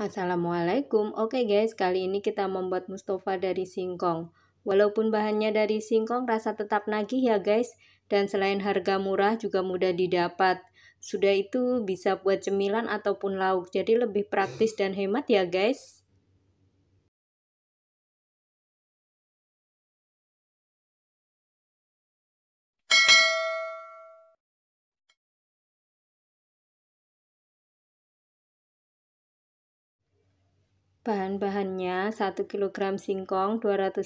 Assalamualaikum. Oke guys, kali ini kita membuat mustofa dari singkong. Walaupun bahannya dari singkong, rasa tetap nagih ya guys. Dan selain harga murah juga mudah didapat. Sudah itu bisa buat cemilan ataupun lauk, jadi lebih praktis dan hemat ya guys. Bahan-bahannya 1 kg singkong, 250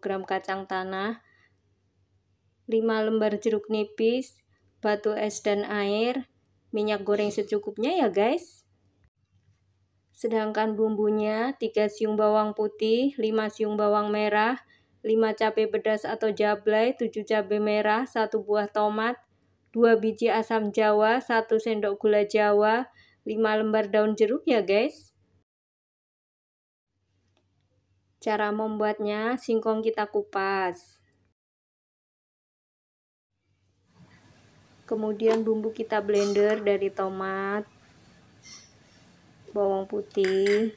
gram kacang tanah, 5 lembar jeruk nipis, batu es dan air, minyak goreng secukupnya ya guys. Sedangkan bumbunya 3 siung bawang putih, 5 siung bawang merah, 5 cabai pedas atau jablay, 7 cabai merah, 1 buah tomat, 2 biji asam jawa, 1 sendok gula jawa, 5 lembar daun jeruk ya guys. Cara membuatnya, singkong kita kupas. Kemudian bumbu kita blender dari tomat, bawang putih,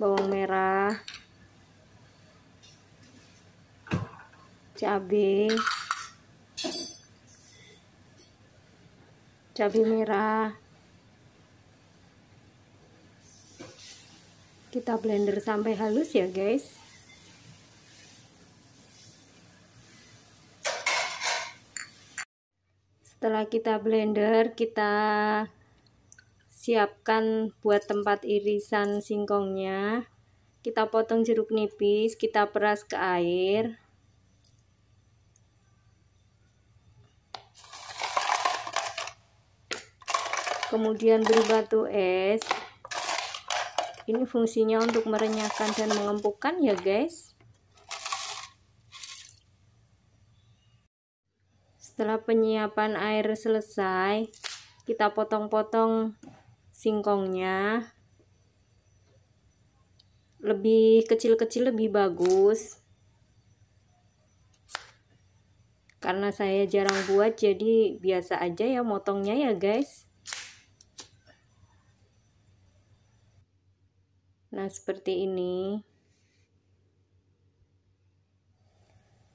bawang merah, cabai, cabai merah, kita blender sampai halus ya guys setelah kita blender kita siapkan buat tempat irisan singkongnya kita potong jeruk nipis kita peras ke air kemudian beri batu es ini fungsinya untuk merenyahkan dan mengempukkan ya guys setelah penyiapan air selesai kita potong-potong singkongnya lebih kecil-kecil lebih bagus karena saya jarang buat jadi biasa aja ya motongnya ya guys nah seperti ini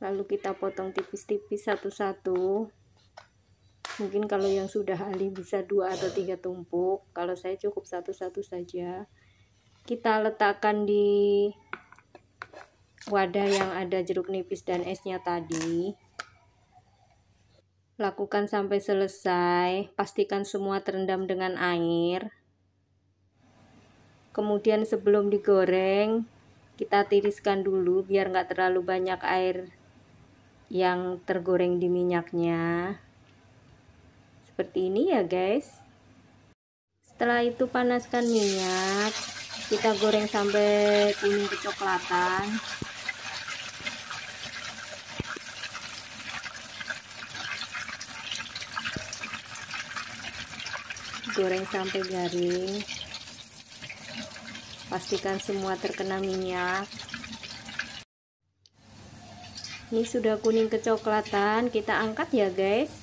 lalu kita potong tipis-tipis satu-satu mungkin kalau yang sudah ahli bisa dua atau tiga tumpuk kalau saya cukup satu-satu saja kita letakkan di wadah yang ada jeruk nipis dan esnya tadi lakukan sampai selesai pastikan semua terendam dengan air kemudian sebelum digoreng kita tiriskan dulu biar nggak terlalu banyak air yang tergoreng di minyaknya seperti ini ya guys setelah itu panaskan minyak kita goreng sampai kuning kecoklatan goreng sampai garing pastikan semua terkena minyak ini sudah kuning kecoklatan kita angkat ya guys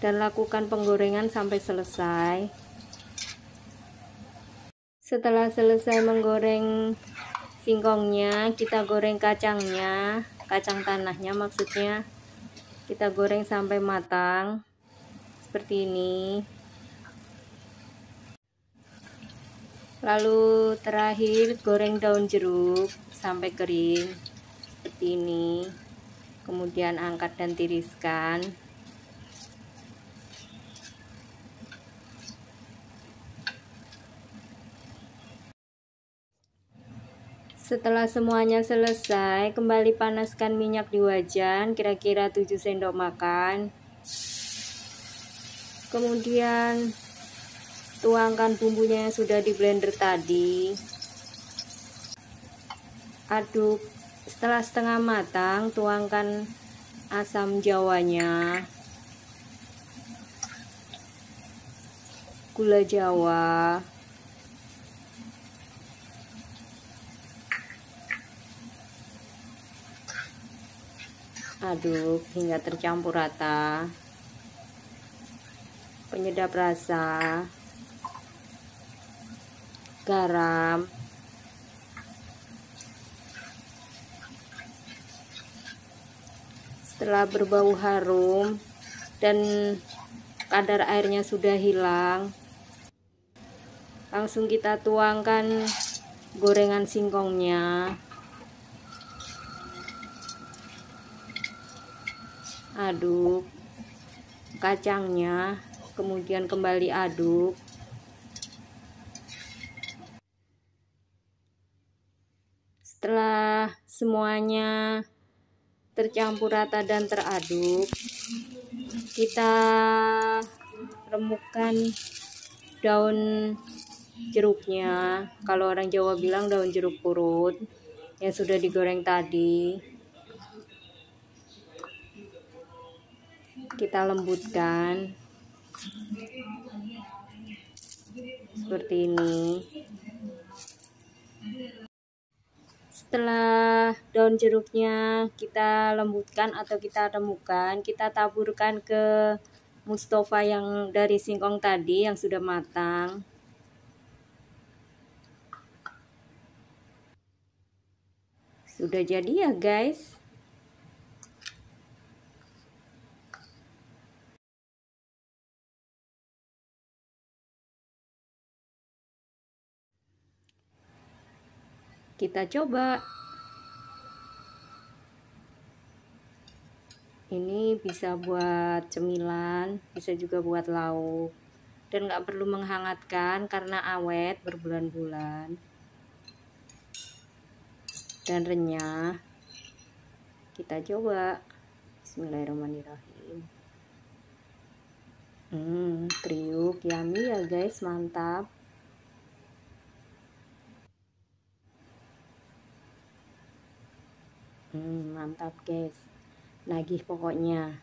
dan lakukan penggorengan sampai selesai setelah selesai menggoreng singkongnya kita goreng kacangnya kacang tanahnya maksudnya kita goreng sampai matang seperti ini lalu terakhir goreng daun jeruk sampai kering seperti ini kemudian angkat dan tiriskan Setelah semuanya selesai, kembali panaskan minyak di wajan kira-kira 7 sendok makan. Kemudian tuangkan bumbunya yang sudah di blender tadi aduk setelah setengah matang tuangkan asam jawanya gula jawa aduk hingga tercampur rata penyedap rasa garam setelah berbau harum dan kadar airnya sudah hilang langsung kita tuangkan gorengan singkongnya aduk kacangnya kemudian kembali aduk semuanya tercampur rata dan teraduk kita remukkan daun jeruknya kalau orang Jawa bilang daun jeruk purut yang sudah digoreng tadi kita lembutkan seperti ini setelah daun jeruknya kita lembutkan atau kita remukan, kita taburkan ke mustofa yang dari singkong tadi yang sudah matang. Sudah jadi ya guys. Kita coba. Ini bisa buat cemilan, bisa juga buat lauk. Dan nggak perlu menghangatkan karena awet berbulan-bulan. Dan renyah. Kita coba. Bismillahirrahmanirrahim. Hmm, kriuk yummy ya guys, mantap. hmm, mantap guys nagih pokoknya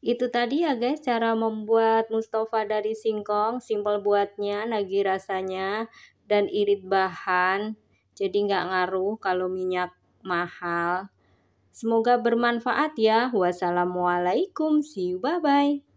Itu tadi ya guys cara membuat Mustafa dari singkong, simple buatnya, nagih rasanya dan irit bahan. Jadi nggak ngaruh kalau minyak mahal. Semoga bermanfaat ya. Wassalamualaikum, see you, bye-bye.